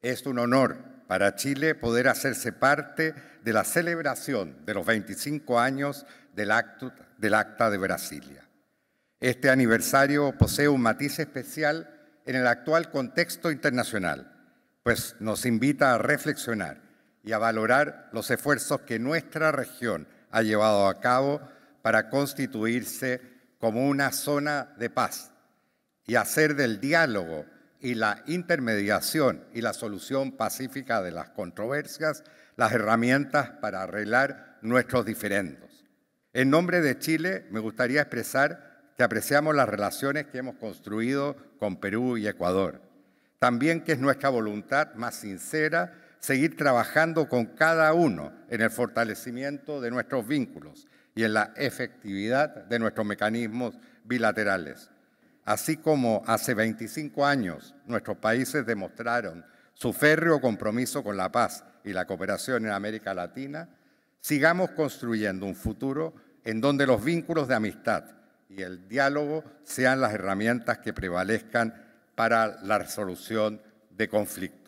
Es un honor para Chile poder hacerse parte de la celebración de los 25 años del, del Acta de Brasilia. Este aniversario posee un matiz especial en el actual contexto internacional, pues nos invita a reflexionar y a valorar los esfuerzos que nuestra región ha llevado a cabo para constituirse como una zona de paz y hacer del diálogo y la intermediación y la solución pacífica de las controversias las herramientas para arreglar nuestros diferendos. En nombre de Chile, me gustaría expresar que apreciamos las relaciones que hemos construido con Perú y Ecuador. También que es nuestra voluntad más sincera seguir trabajando con cada uno en el fortalecimiento de nuestros vínculos y en la efectividad de nuestros mecanismos bilaterales así como hace 25 años nuestros países demostraron su férreo compromiso con la paz y la cooperación en América Latina, sigamos construyendo un futuro en donde los vínculos de amistad y el diálogo sean las herramientas que prevalezcan para la resolución de conflictos.